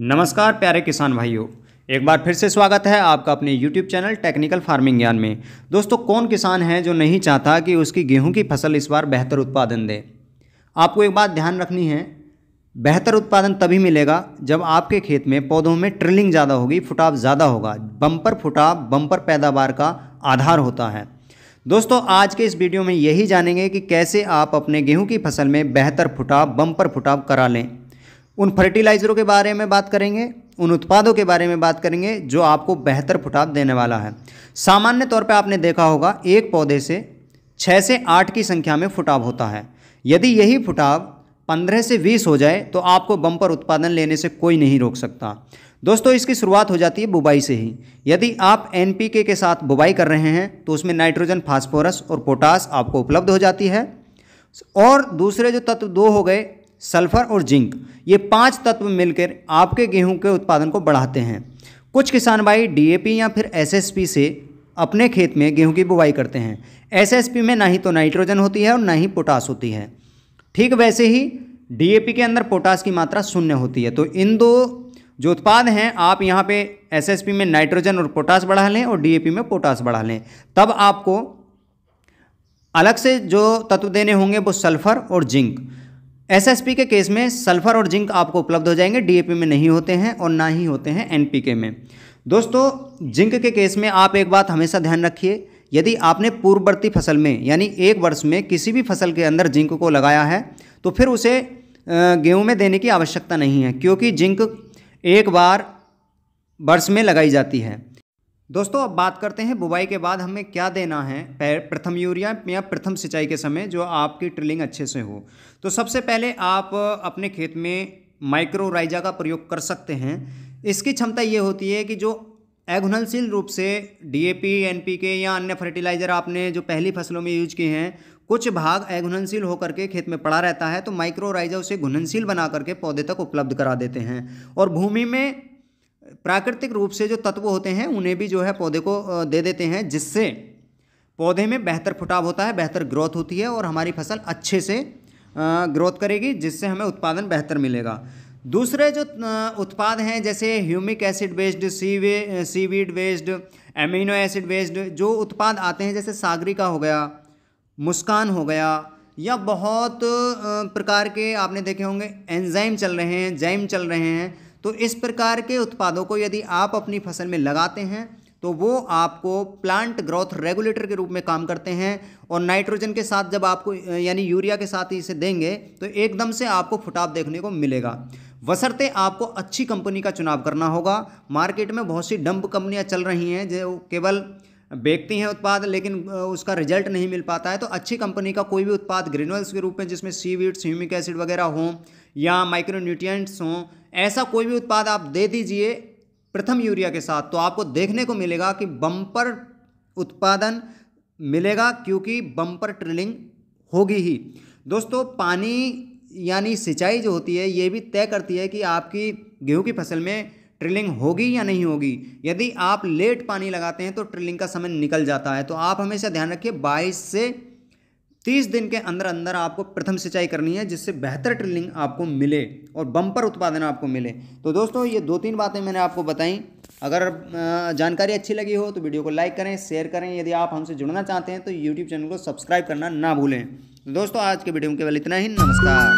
नमस्कार प्यारे किसान भाइयों एक बार फिर से स्वागत है आपका अपने YouTube चैनल टेक्निकल फार्मिंग ज्ञान में दोस्तों कौन किसान है जो नहीं चाहता कि उसकी गेहूं की फसल इस बार बेहतर उत्पादन दे आपको एक बात ध्यान रखनी है बेहतर उत्पादन तभी मिलेगा जब आपके खेत में पौधों में ट्रिलिंग ज़्यादा होगी फुटाव ज़्यादा होगा बम्पर फुटाव बम्पर पैदावार का आधार होता है दोस्तों आज के इस वीडियो में यही जानेंगे कि कैसे आप अपने गेहूं की फसल में बेहतर फुटाव बम्पर फुटाव करा लें उन फर्टिलाइज़रों के बारे में बात करेंगे उन उत्पादों के बारे में बात करेंगे जो आपको बेहतर फुटाव देने वाला है सामान्य तौर पर आपने देखा होगा एक पौधे से छः से आठ की संख्या में फुटाव होता है यदि यही फुटाव पंद्रह से बीस हो जाए तो आपको बम्पर उत्पादन लेने से कोई नहीं रोक सकता दोस्तों इसकी शुरुआत हो जाती है बुबाई से ही यदि आप एन के साथ बुबाई कर रहे हैं तो उसमें नाइट्रोजन फास्फोरस और पोटास आपको उपलब्ध हो जाती है और दूसरे जो तत्व दो हो गए सल्फर और जिंक ये पांच तत्व मिलकर आपके गेहूं के उत्पादन को बढ़ाते हैं कुछ किसान भाई डीएपी या फिर एसएसपी से अपने खेत में गेहूं की बुवाई करते हैं एसएसपी में ना ही तो नाइट्रोजन होती है और ना ही पोटास होती है ठीक वैसे ही डीएपी के अंदर पोटास की मात्रा शून्य होती है तो इन दो जो उत्पाद हैं आप यहाँ पे एसएसपी में नाइट्रोजन और पोटास बढ़ा लें और डीएपी में पोटास बढ़ा लें तब आपको अलग से जो तत्व देने होंगे वो सल्फर और जिंक एसएसपी के केस में सल्फर और जिंक आपको उपलब्ध हो जाएंगे डीएपी में नहीं होते हैं और ना ही होते हैं एनपीके में दोस्तों जिंक के केस में आप एक बात हमेशा ध्यान रखिए यदि आपने पूर्ववर्ती फसल में यानी एक वर्ष में किसी भी फसल के अंदर जिंक को लगाया है तो फिर उसे गेहूं में देने की आवश्यकता नहीं है क्योंकि जिंक एक बार वर्ष में लगाई जाती है दोस्तों अब बात करते हैं बुवाई के बाद हमें क्या देना है प्रथम यूरिया या प्रथम सिंचाई के समय जो आपकी ट्रिलिंग अच्छे से हो तो सबसे पहले आप अपने खेत में माइक्रोराइजा का प्रयोग कर सकते हैं इसकी क्षमता ये होती है कि जो एगुनलशील रूप से डीएपी एनपीके या अन्य फर्टिलाइज़र आपने जो पहली फसलों में यूज किए हैं कुछ भाग एघुनशील होकर के खेत में पड़ा रहता है तो माइक्रोराइजा उसे घुनशील बना करके पौधे तक उपलब्ध करा देते हैं और भूमि में प्राकृतिक रूप से जो तत्व होते हैं उन्हें भी जो है पौधे को दे देते हैं जिससे पौधे में बेहतर फुटाव होता है बेहतर ग्रोथ होती है और हमारी फसल अच्छे से ग्रोथ करेगी जिससे हमें उत्पादन बेहतर मिलेगा दूसरे जो उत्पाद हैं जैसे ह्यूमिक एसिड बेस्ड सीवे seaweed based amino acid based जो उत्पाद आते हैं जैसे सागरी का हो गया मुस्कान हो गया या बहुत प्रकार के आपने देखे होंगे एंजाइम चल रहे हैं जैम चल रहे हैं तो इस प्रकार के उत्पादों को यदि आप अपनी फसल में लगाते हैं तो वो आपको प्लांट ग्रोथ रेगुलेटर के रूप में काम करते हैं और नाइट्रोजन के साथ जब आपको यानी यूरिया के साथ इसे देंगे तो एकदम से आपको फुटाव देखने को मिलेगा वसरते आपको अच्छी कंपनी का चुनाव करना होगा मार्केट में बहुत सी डंप कंपनियां चल रही हैं जो केवल बेचती हैं उत्पाद लेकिन उसका रिजल्ट नहीं मिल पाता है तो अच्छी कंपनी का कोई भी उत्पाद ग्रीनवेल्स के रूप में जिसमें सी वीट्स ह्यूमिक एसिड वगैरह हों या माइक्रोन्यूट्रियट्स हों ऐसा कोई भी उत्पाद आप दे दीजिए प्रथम यूरिया के साथ तो आपको देखने को मिलेगा कि बम्पर उत्पादन मिलेगा क्योंकि बम्पर ट्रिलिंग होगी ही दोस्तों पानी यानी सिंचाई जो होती है ये भी तय करती है कि आपकी गेहूं की फसल में ट्रिलिंग होगी या नहीं होगी यदि आप लेट पानी लगाते हैं तो ट्रिलिंग का समय निकल जाता है तो आप हमेशा ध्यान रखिए बाईस से तीस दिन के अंदर अंदर आपको प्रथम सिंचाई करनी है जिससे बेहतर ट्रिलिंग आपको मिले और बम्पर उत्पादन आपको मिले तो दोस्तों ये दो तीन बातें मैंने आपको बताई अगर जानकारी अच्छी लगी हो तो वीडियो को लाइक करें शेयर करें यदि आप हमसे जुड़ना चाहते हैं तो यूट्यूब चैनल को सब्सक्राइब करना ना भूलें दोस्तों आज के वीडियो में केवल इतना ही नमस्कार